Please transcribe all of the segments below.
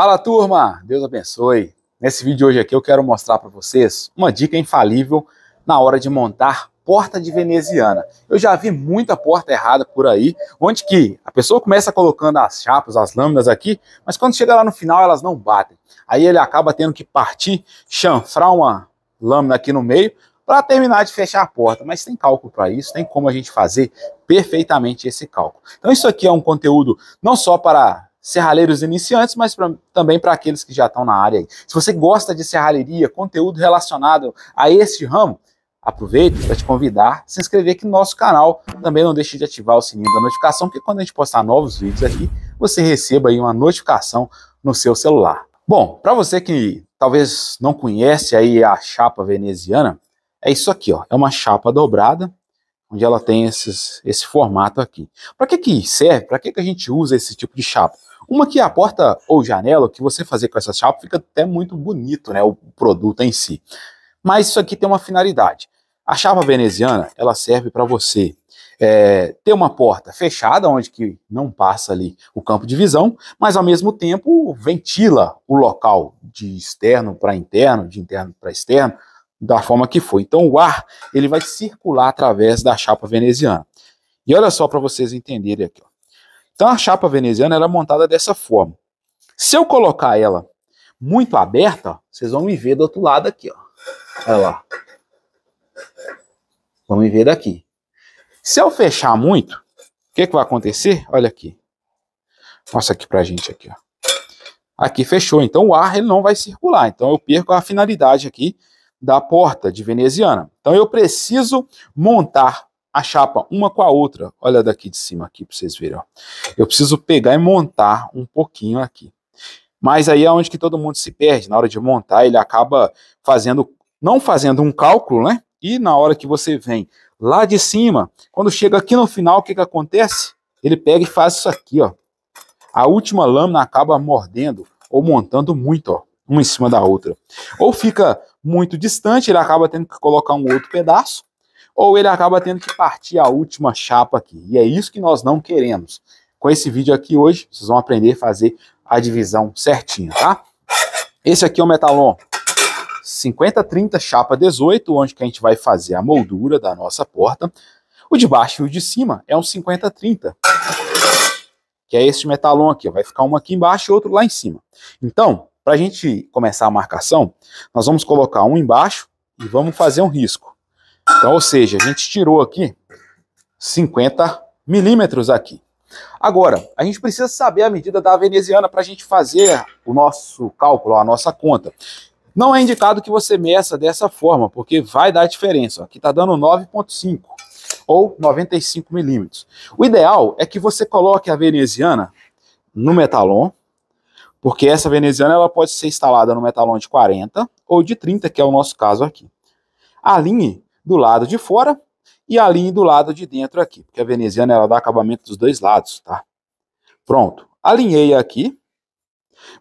Fala turma, Deus abençoe. Nesse vídeo de hoje aqui eu quero mostrar para vocês uma dica infalível na hora de montar porta de veneziana. Eu já vi muita porta errada por aí, onde que a pessoa começa colocando as chapas, as lâminas aqui, mas quando chega lá no final elas não batem. Aí ele acaba tendo que partir, chanfrar uma lâmina aqui no meio para terminar de fechar a porta, mas tem cálculo para isso, tem como a gente fazer perfeitamente esse cálculo. Então isso aqui é um conteúdo não só para serralheiros iniciantes, mas pra, também para aqueles que já estão na área. Se você gosta de serralheria, conteúdo relacionado a este ramo, aproveite para te convidar a se inscrever aqui no nosso canal. Também não deixe de ativar o sininho da notificação, porque quando a gente postar novos vídeos aqui, você receba aí uma notificação no seu celular. Bom, para você que talvez não conhece aí a chapa veneziana, é isso aqui, ó. É uma chapa dobrada, onde ela tem esses, esse formato aqui. Para que que serve? Para que que a gente usa esse tipo de chapa? Uma que é a porta ou janela, o que você fazer com essa chapa fica até muito bonito, né? O produto em si. Mas isso aqui tem uma finalidade. A chapa veneziana, ela serve para você é, ter uma porta fechada, onde que não passa ali o campo de visão, mas ao mesmo tempo ventila o local de externo para interno, de interno para externo, da forma que foi Então o ar ele vai circular através da chapa veneziana. E olha só para vocês entenderem aqui. Ó. Então a chapa veneziana era montada dessa forma. Se eu colocar ela muito aberta, vocês vão me ver do outro lado aqui, ó. Olha lá. Vão me ver daqui. Se eu fechar muito, o que, que vai acontecer? Olha aqui. Mostra aqui pra gente aqui, ó. Aqui fechou, então o ar ele não vai circular. Então eu perco a finalidade aqui da porta de veneziana. Então eu preciso montar a chapa uma com a outra. Olha daqui de cima aqui para vocês verem. Ó. Eu preciso pegar e montar um pouquinho aqui. Mas aí é onde que todo mundo se perde. Na hora de montar, ele acaba fazendo, não fazendo um cálculo, né? E na hora que você vem lá de cima, quando chega aqui no final, o que, que acontece? Ele pega e faz isso aqui, ó. A última lâmina acaba mordendo ou montando muito, ó, uma em cima da outra. Ou fica muito distante, ele acaba tendo que colocar um outro pedaço, ou ele acaba tendo que partir a última chapa aqui. E é isso que nós não queremos. Com esse vídeo aqui hoje, vocês vão aprender a fazer a divisão certinha, tá? Esse aqui é o Metalon 5030 chapa 18, onde que a gente vai fazer a moldura da nossa porta. O de baixo e o de cima é um 5030, que é esse metalon aqui. Vai ficar um aqui embaixo e outro lá em cima. Então, para a gente começar a marcação, nós vamos colocar um embaixo e vamos fazer um risco. Então, ou seja, a gente tirou aqui 50 milímetros aqui. Agora, a gente precisa saber a medida da veneziana para a gente fazer o nosso cálculo, a nossa conta. Não é indicado que você meça dessa forma, porque vai dar diferença. Aqui está dando 9,5 ou 95 milímetros. O ideal é que você coloque a veneziana no metalon, porque essa veneziana ela pode ser instalada no metalon de 40 ou de 30, que é o nosso caso aqui. Alinhe do lado de fora e a linha do lado de dentro aqui, porque a veneziana ela dá acabamento dos dois lados, tá? Pronto, alinhei aqui.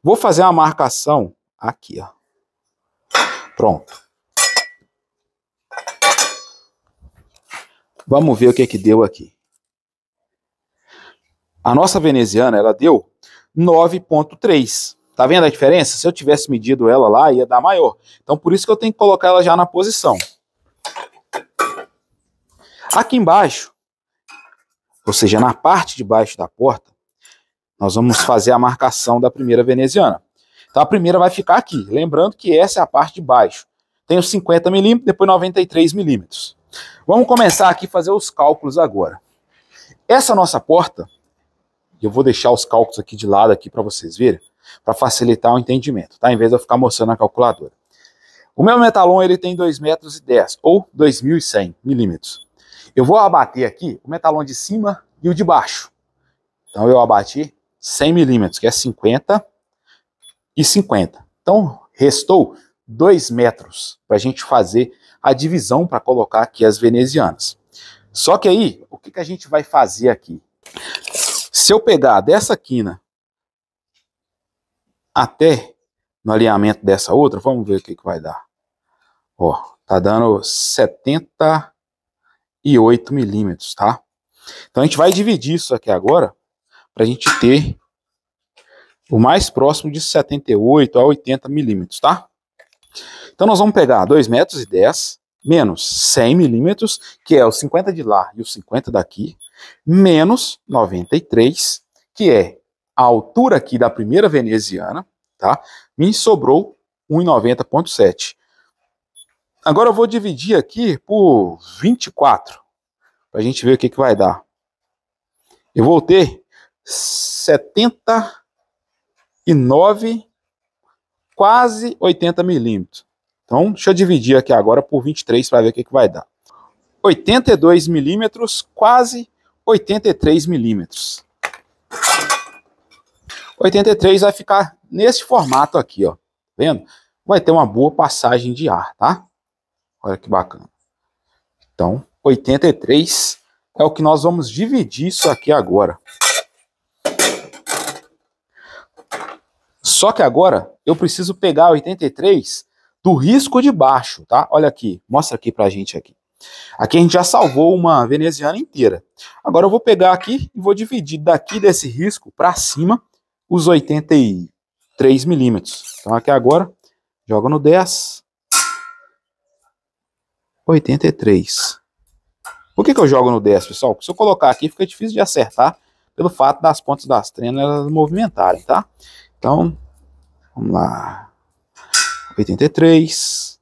Vou fazer uma marcação aqui, ó. Pronto. Vamos ver o que que deu aqui. A nossa veneziana, ela deu 9.3. Tá vendo a diferença? Se eu tivesse medido ela lá, ia dar maior. Então, por isso que eu tenho que colocar ela já na posição. Aqui embaixo, ou seja, na parte de baixo da porta, nós vamos fazer a marcação da primeira veneziana. Então a primeira vai ficar aqui, lembrando que essa é a parte de baixo. Tenho 50 milímetros, depois 93 milímetros. Vamos começar aqui a fazer os cálculos agora. Essa nossa porta, eu vou deixar os cálculos aqui de lado aqui para vocês verem, para facilitar o entendimento, tá? Em vez de eu ficar mostrando a calculadora. O meu metalon ele tem 2,10 metros e ou 2100 milímetros. Eu vou abater aqui o metalon de cima e o de baixo. Então eu abati 100 milímetros, que é 50 e 50. Então restou 2 metros para a gente fazer a divisão para colocar aqui as venezianas. Só que aí, o que, que a gente vai fazer aqui? Se eu pegar dessa quina até no alinhamento dessa outra, vamos ver o que, que vai dar. Ó, tá dando 70, e 8 milímetros, tá? Então a gente vai dividir isso aqui agora para a gente ter o mais próximo de 78 a 80 milímetros, tá? Então nós vamos pegar 2 metros e 10 menos 100 milímetros, que é o 50 de lá e o 50 daqui, menos 93, que é a altura aqui da primeira veneziana, tá? Me sobrou 1,90.7. Agora eu vou dividir aqui por 24, para a gente ver o que, que vai dar. Eu vou ter 79, quase 80 milímetros. Então, deixa eu dividir aqui agora por 23 para ver o que, que vai dar. 82 milímetros, quase 83 milímetros. 83 vai ficar nesse formato aqui, ó. Tá vendo? Vai ter uma boa passagem de ar, tá? Olha que bacana. Então, 83 é o que nós vamos dividir isso aqui agora. Só que agora eu preciso pegar 83 do risco de baixo, tá? Olha aqui, mostra aqui pra gente aqui. Aqui a gente já salvou uma veneziana inteira. Agora eu vou pegar aqui e vou dividir daqui desse risco para cima os 83 milímetros. Então aqui agora, joga no 10, 83. Por que, que eu jogo no 10, pessoal? Porque se eu colocar aqui fica difícil de acertar pelo fato das pontas das trenas movimentarem, tá? Então, vamos lá. 83.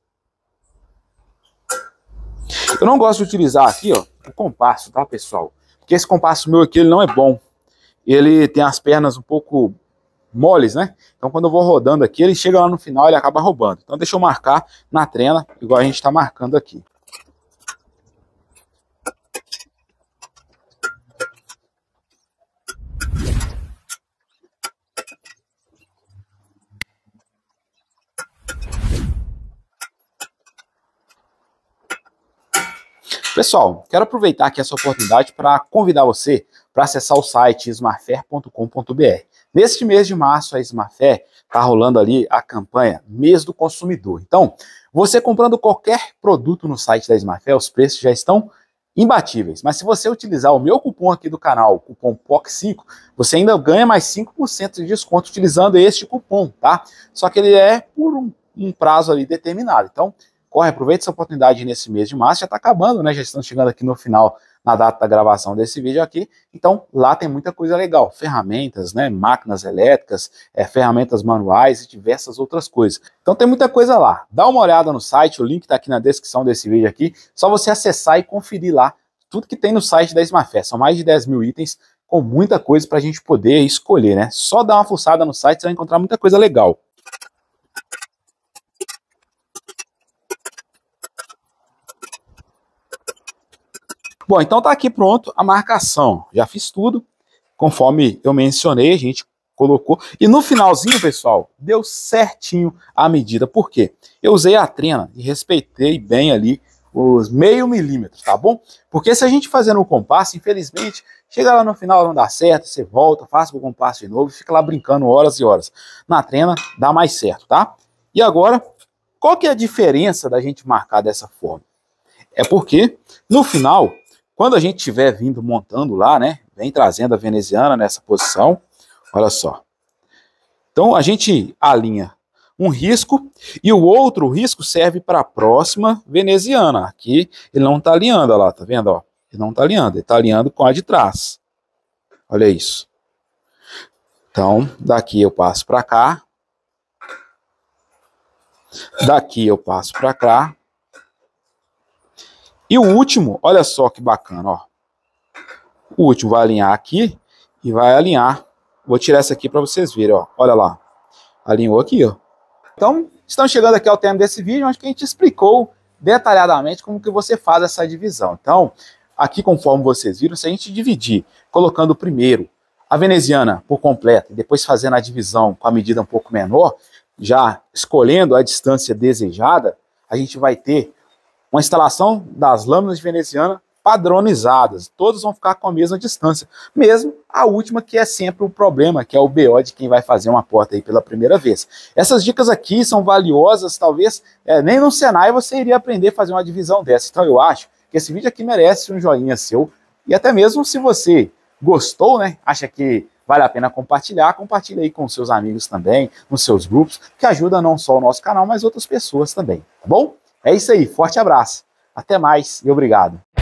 Eu não gosto de utilizar aqui, ó, o compasso, tá, pessoal? Porque esse compasso meu aqui, ele não é bom. Ele tem as pernas um pouco moles, né? Então quando eu vou rodando aqui, ele chega lá no final, ele acaba roubando. Então deixa eu marcar na trena, igual a gente está marcando aqui. Pessoal, quero aproveitar aqui essa oportunidade para convidar você para acessar o site smartfair.com.br. Neste mês de março, a Smartfair está rolando ali a campanha Mês do Consumidor. Então, você comprando qualquer produto no site da Smartfair, os preços já estão imbatíveis. Mas se você utilizar o meu cupom aqui do canal, o cupom POC5, você ainda ganha mais 5% de desconto utilizando este cupom, tá? Só que ele é por um, um prazo ali determinado. Então, corre, aproveita essa oportunidade nesse mês de março, já está acabando, né? Já estamos chegando aqui no final, na data da gravação desse vídeo aqui. Então, lá tem muita coisa legal, ferramentas, né? Máquinas elétricas, é, ferramentas manuais e diversas outras coisas. Então, tem muita coisa lá. Dá uma olhada no site, o link está aqui na descrição desse vídeo aqui. Só você acessar e conferir lá tudo que tem no site da Smafest. São mais de 10 mil itens com muita coisa para a gente poder escolher, né? Só dá uma forçada no site, você vai encontrar muita coisa legal. Bom, então está aqui pronto a marcação. Já fiz tudo, conforme eu mencionei, a gente colocou. E no finalzinho, pessoal, deu certinho a medida. Por quê? Eu usei a trena e respeitei bem ali os meio milímetro, tá bom? Porque se a gente fazer no compasso, infelizmente, chega lá no final não dá certo, você volta, faz o compasso de novo, fica lá brincando horas e horas. Na trena dá mais certo, tá? E agora, qual que é a diferença da gente marcar dessa forma? É porque no final quando a gente tiver vindo montando lá, né? Vem trazendo a veneziana nessa posição. Olha só. Então a gente alinha um risco e o outro risco serve para a próxima veneziana. Aqui ele não está alinhando, olha lá, tá vendo? Ó, ele não está alinhando, ele está alinhando com a de trás. Olha isso. Então, daqui eu passo para cá. Daqui eu passo para cá. E o último, olha só que bacana, ó. O último vai alinhar aqui e vai alinhar. Vou tirar essa aqui para vocês verem, ó. Olha lá. Alinhou aqui, ó. Então, estão chegando aqui ao tema desse vídeo, onde a gente explicou detalhadamente como que você faz essa divisão. Então, aqui conforme vocês viram, se a gente dividir colocando primeiro a veneziana por completo e depois fazendo a divisão com a medida um pouco menor, já escolhendo a distância desejada, a gente vai ter uma instalação das lâminas de veneziana padronizadas. Todas vão ficar com a mesma distância, mesmo a última que é sempre o problema, que é o BO de quem vai fazer uma porta aí pela primeira vez. Essas dicas aqui são valiosas, talvez é, nem no Senai você iria aprender a fazer uma divisão dessa. Então eu acho que esse vídeo aqui merece um joinha seu e até mesmo se você gostou, né, acha que vale a pena compartilhar, compartilha aí com seus amigos também, nos seus grupos, que ajuda não só o nosso canal, mas outras pessoas também, tá bom? É isso aí, forte abraço, até mais e obrigado.